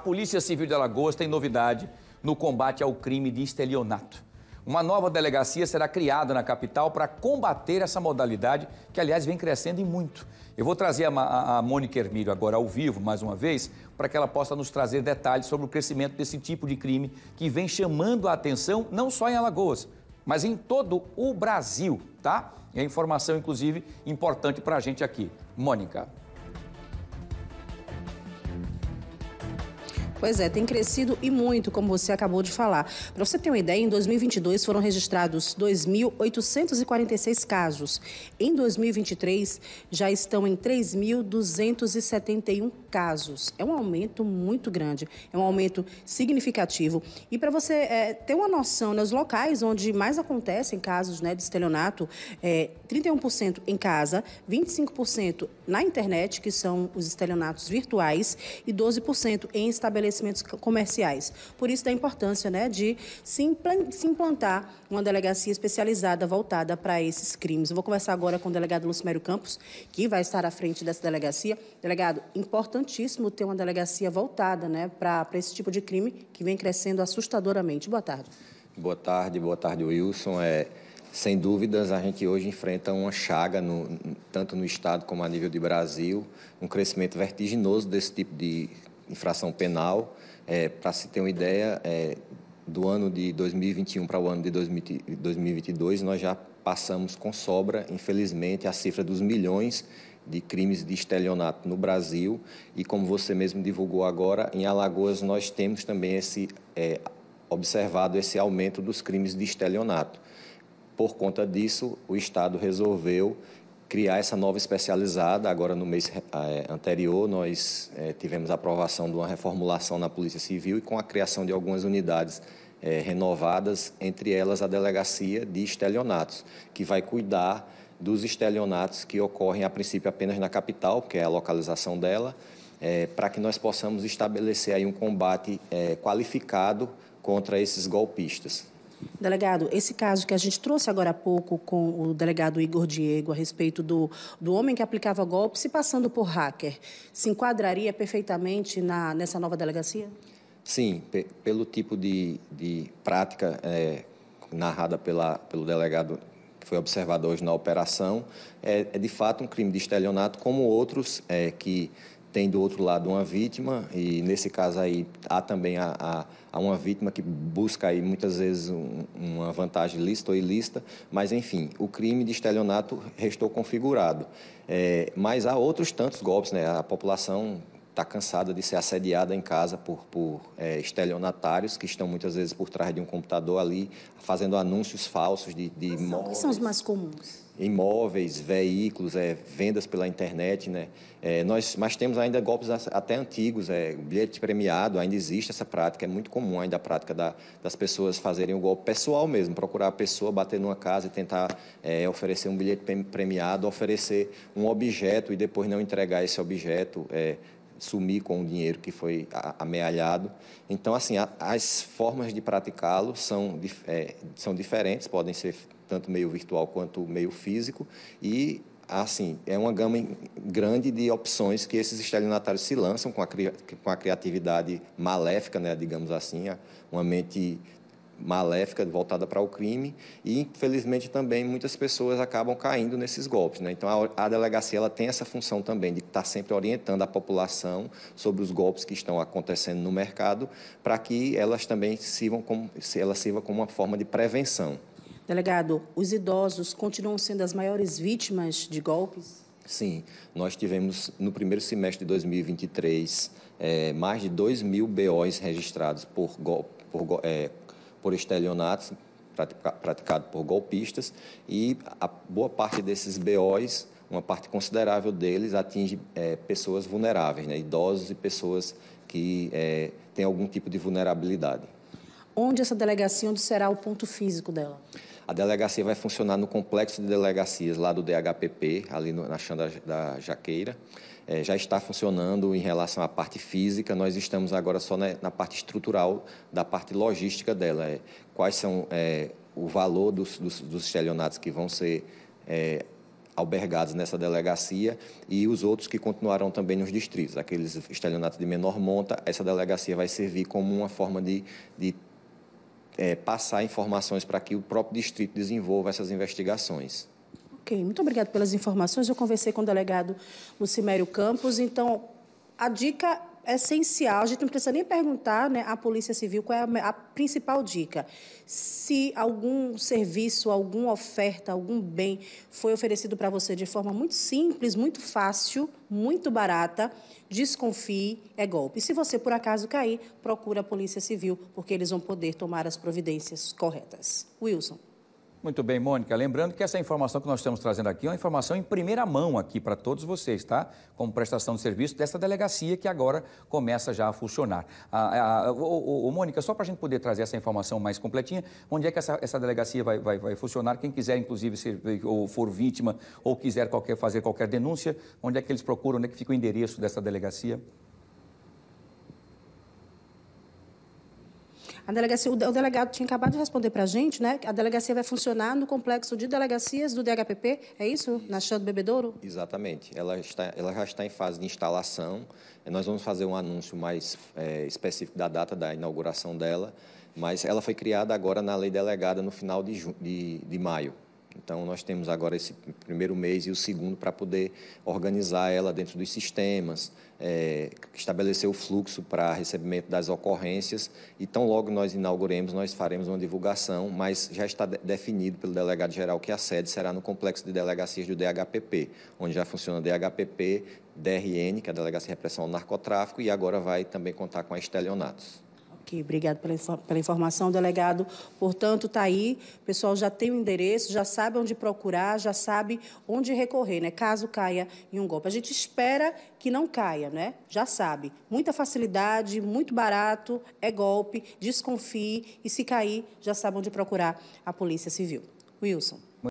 A Polícia Civil de Alagoas tem novidade no combate ao crime de estelionato. Uma nova delegacia será criada na capital para combater essa modalidade, que, aliás, vem crescendo e muito. Eu vou trazer a, a, a Mônica Hermílio agora ao vivo, mais uma vez, para que ela possa nos trazer detalhes sobre o crescimento desse tipo de crime que vem chamando a atenção não só em Alagoas, mas em todo o Brasil, tá? E a informação, inclusive, importante para a gente aqui. Mônica. Pois é, tem crescido e muito, como você acabou de falar. Para você ter uma ideia, em 2022 foram registrados 2.846 casos. Em 2023, já estão em 3.271 casos. É um aumento muito grande, é um aumento significativo. E para você é, ter uma noção, nos né, locais onde mais acontecem casos né, de estelionato, é, 31% em casa, 25% na internet, que são os estelionatos virtuais, e 12% em estabelecimentos comerciais. Por isso, da importância né, de se implantar uma delegacia especializada voltada para esses crimes. Eu vou conversar agora com o delegado Lucimério Campos, que vai estar à frente dessa delegacia. Delegado, importantíssimo ter uma delegacia voltada né, para esse tipo de crime que vem crescendo assustadoramente. Boa tarde. Boa tarde, boa tarde, Wilson. É, sem dúvidas, a gente hoje enfrenta uma chaga, no, tanto no Estado como a nível de Brasil, um crescimento vertiginoso desse tipo de infração penal. É, para se ter uma ideia, é, do ano de 2021 para o ano de 2022, nós já passamos com sobra, infelizmente, a cifra dos milhões de crimes de estelionato no Brasil. E como você mesmo divulgou agora, em Alagoas nós temos também esse, é, observado esse aumento dos crimes de estelionato. Por conta disso, o Estado resolveu criar essa nova especializada. Agora, no mês eh, anterior, nós é, tivemos a aprovação de uma reformulação na Polícia Civil e com a criação de algumas unidades é, renovadas, entre elas a Delegacia de Estelionatos, que vai cuidar dos estelionatos que ocorrem, a princípio, apenas na capital, que é a localização dela, é, para que nós possamos estabelecer aí um combate qualificado contra esses golpistas. Delegado, esse caso que a gente trouxe agora há pouco com o delegado Igor Diego a respeito do, do homem que aplicava golpe se passando por hacker, se enquadraria perfeitamente na, nessa nova delegacia? Sim, pelo tipo de, de prática é, narrada pela, pelo delegado que foi observado hoje na operação, é, é, de fato um crime de estelionato, como outros é, que tem do outro lado uma vítima, e nesse caso aí há também a, a, a uma vítima que busca aí muitas vezes um, uma vantagem lícita ou ilícita, mas enfim, o crime de estelionato restou configurado. É, mas há outros tantos golpes, né? A população está cansada de ser assediada em casa por, por é, estelionatários que estão muitas vezes por trás de um computador ali, fazendo anúncios falsos de, de imóveis. Quais são os mais comuns? Imóveis, veículos, é, vendas pela internet, né? É, nós, mas temos ainda golpes até antigos, é, bilhete premiado, ainda existe essa prática, é muito comum ainda a prática da, das pessoas fazerem o golpe pessoal mesmo, procurar a pessoa, bater numa casa e tentar é, oferecer um bilhete premiado, oferecer um objeto e depois não entregar esse objeto. É, sumir com o dinheiro que foi amealhado. Então, assim, a, as formas de praticá-lo são, é, são diferentes, podem ser tanto meio virtual quanto meio físico, e assim, é uma gama grande de opções que esses estelionatários se lançam com a, com a criatividade maléfica, né, digamos assim, uma mente maléfica voltada para o crime e infelizmente também muitas pessoas acabam caindo nesses golpes, né? Então a, a, delegacia ela tem essa função também de estar tá sempre orientando a população sobre os golpes que estão acontecendo no mercado para que elas também sirvam como se ela sirva como uma forma de prevenção. Delegado, os idosos continuam sendo as maiores vítimas de golpes? Sim, nós tivemos no primeiro semestre de 2023 é, eh, mais de 2 mil BOs registrados por, golpe, por é, por estelionatos praticado por golpistas e a boa parte desses BOs, uma parte considerável deles, atinge é, pessoas vulneráveis, né, idosos e pessoas que é, têm algum tipo de vulnerabilidade. Onde essa delegacia, onde será o ponto físico dela? A delegacia vai funcionar no complexo de delegacias lá do DHPP, ali no, na chã da, da Jaqueira. É, já está funcionando em relação à parte física, nós estamos agora só na, na parte estrutural da parte logística dela. É, quais são é, o valor dos, dos, dos, estelionatos que vão ser é, albergados nessa delegacia e os outros que continuarão também nos distritos. Aqueles estelionatos de menor monta, essa delegacia vai servir como uma forma de, de é, passar informações para que o próprio distrito desenvolva essas investigações. Ok, muito obrigado pelas informações. Eu conversei com o delegado Lucimério Campos. Então, a dica essencial, a gente não precisa nem perguntar né, à Polícia Civil qual é a, a principal dica. Se algum serviço, alguma oferta, algum bem foi oferecido para você de forma muito simples, muito fácil, muito barata, desconfie, é golpe. Se você por acaso cair, procura a Polícia Civil, porque eles vão poder tomar as providências corretas. Wilson. Muito bem, Mônica. Lembrando que essa informação que nós estamos trazendo aqui é uma informação em primeira mão aqui para todos vocês, tá? Como prestação de serviço dessa delegacia que agora começa já a funcionar. o, o, Mônica, só para a gente poder trazer essa informação mais completinha, onde é que essa, essa delegacia vai, vai, vai, funcionar? Quem quiser, inclusive, ser, ou for vítima ou quiser qualquer, fazer qualquer denúncia, onde é que eles procuram, onde é que fica o endereço dessa delegacia? A delegacia, o delegado tinha acabado de responder para a gente, né? A delegacia vai funcionar no complexo de delegacias do DHPP, é isso? Na Chã do Bebedouro? Exatamente. Ela, está, ela já está em fase de instalação. Nós vamos fazer um anúncio mais é, específico da data da inauguração dela, mas ela foi criada agora na lei delegada no final de, de, de maio. Então, nós temos agora esse primeiro mês e o segundo para poder organizar ela dentro dos sistemas, é, estabelecer o fluxo para recebimento das ocorrências. E tão logo nós inauguremos, nós faremos uma divulgação, mas já está de definido pelo delegado-geral que a sede será no complexo de delegacias do DHPP, onde já funciona DHPP, DRN, que é a Delegacia de Repressão ao Narcotráfico, e agora vai também contar com a Estelionatos obrigado pela, pela informação, delegado. Portanto, está aí, o pessoal já tem o endereço, já sabe onde procurar, já sabe onde recorrer, né? Caso caia em um golpe. A gente espera que não caia, né? Já sabe. Muita facilidade, muito barato, é golpe, desconfie e se cair, já sabe onde procurar a Polícia Civil. Wilson.